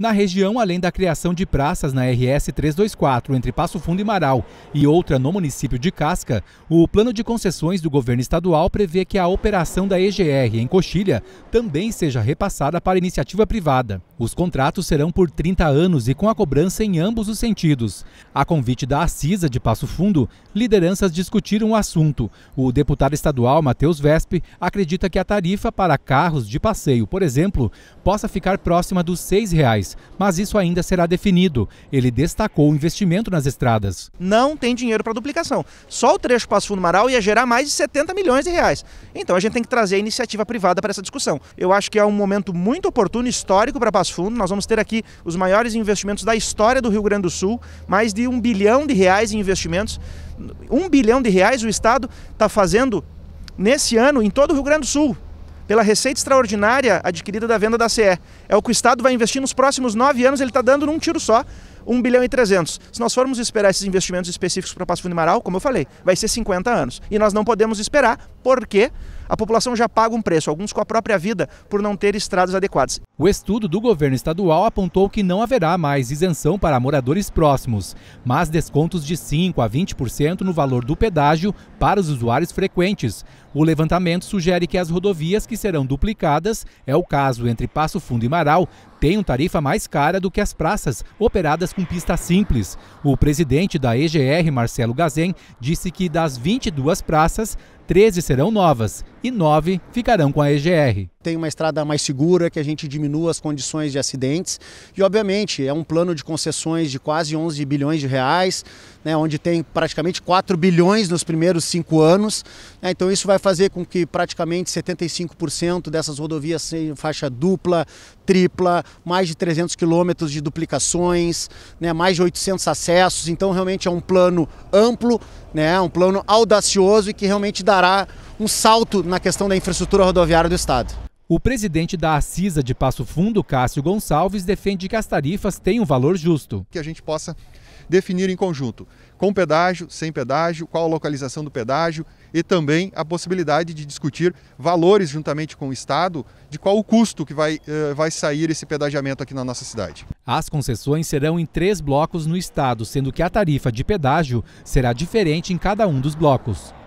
Na região, além da criação de praças na RS 324 entre Passo Fundo e Marau e outra no município de Casca, o plano de concessões do governo estadual prevê que a operação da EGR em Coxilha também seja repassada para iniciativa privada. Os contratos serão por 30 anos e com a cobrança em ambos os sentidos. A convite da Acisa de Passo Fundo, lideranças discutiram o assunto. O deputado estadual Matheus Vespe acredita que a tarifa para carros de passeio, por exemplo, possa ficar próxima dos R$ 6,00, mas isso ainda será definido. Ele destacou o investimento nas estradas. Não tem dinheiro para duplicação. Só o trecho Passo Fundo Marau ia gerar mais de 70 milhões de reais. Então a gente tem que trazer a iniciativa privada para essa discussão. Eu acho que é um momento muito oportuno, histórico para Passo fundo, nós vamos ter aqui os maiores investimentos da história do Rio Grande do Sul, mais de um bilhão de reais em investimentos. Um bilhão de reais o Estado está fazendo nesse ano em todo o Rio Grande do Sul, pela receita extraordinária adquirida da venda da CE. É o que o Estado vai investir nos próximos nove anos, ele está dando num tiro só. 1 bilhão e 300. Se nós formos esperar esses investimentos específicos para Passo Fundo Amaral, como eu falei, vai ser 50 anos. E nós não podemos esperar, porque a população já paga um preço, alguns com a própria vida, por não ter estradas adequadas. O estudo do governo estadual apontou que não haverá mais isenção para moradores próximos, mas descontos de 5 a 20% no valor do pedágio para os usuários frequentes. O levantamento sugere que as rodovias que serão duplicadas, é o caso entre Passo Fundo e Marau, tenham tarifa mais cara do que as praças operadas com pista simples. O presidente da EGR, Marcelo Gazem, disse que das 22 praças, 13 serão novas e 9 ficarão com a EGR tem uma estrada mais segura, que a gente diminua as condições de acidentes. E, obviamente, é um plano de concessões de quase 11 bilhões de reais, né, onde tem praticamente 4 bilhões nos primeiros cinco anos. Né, então, isso vai fazer com que praticamente 75% dessas rodovias sejam faixa dupla, tripla, mais de 300 quilômetros de duplicações, né, mais de 800 acessos. Então, realmente é um plano amplo, né, um plano audacioso e que realmente dará um salto na questão da infraestrutura rodoviária do Estado. O presidente da ACISA de Passo Fundo, Cássio Gonçalves, defende que as tarifas têm um valor justo. Que a gente possa definir em conjunto, com pedágio, sem pedágio, qual a localização do pedágio e também a possibilidade de discutir valores juntamente com o Estado de qual o custo que vai, eh, vai sair esse pedagiamento aqui na nossa cidade. As concessões serão em três blocos no Estado, sendo que a tarifa de pedágio será diferente em cada um dos blocos.